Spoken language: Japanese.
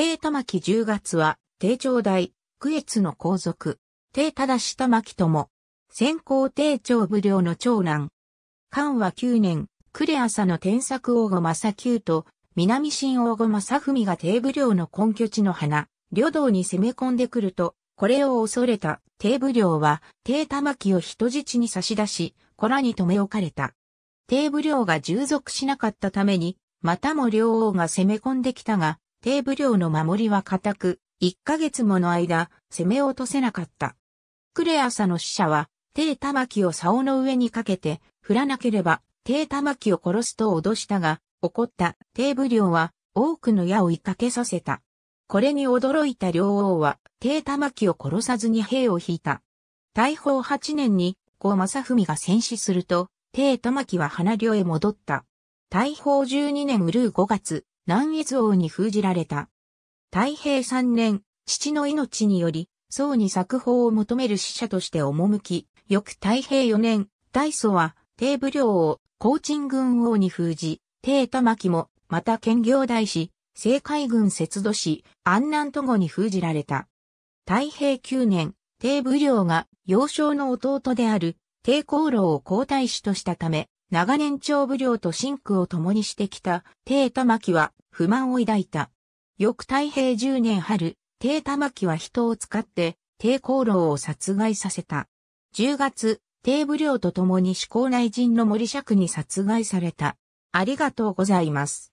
帝玉木十月は、帝長大、九越の皇族、帝忠し玉木とも、先行帝長武領の長男。漢は9年、呉朝の天作王後正久と、南新王後正文が帝武領の根拠地の花、領道に攻め込んでくると、これを恐れた帝武領は、帝玉木を人質に差し出し、子らに留め置かれた。帝武領が従属しなかったために、またも両王が攻め込んできたが、低武量の守りは固く、1ヶ月もの間、攻め落とせなかった。クレアサの死者は、低玉木を竿の上にかけて、振らなければ、低玉木を殺すと脅したが、怒った低武量は、多くの矢を追いかけさせた。これに驚いた両王は、低玉木を殺さずに兵を引いた。大宝8年に、後正文が戦死すると、低玉木は花領へ戻った。大宝12年うるう5月、南越王に封じられた。太平三年、父の命により、宋に作法を求める使者として赴き、翌太平四年、大祖は、帝武領を、高鎮軍王に封じ、帝玉木も、また兼業大使、政海軍節度使、安南都後に封じられた。太平九年、帝武領が、幼少の弟である、帝功労を皇太子としたため、長年長武領と真空を共にしてきた、帝玉木は不満を抱いた。翌太平10年春、帝玉木は人を使って、帝功労を殺害させた。10月、帝武領と共に思考内人の森釈に殺害された。ありがとうございます。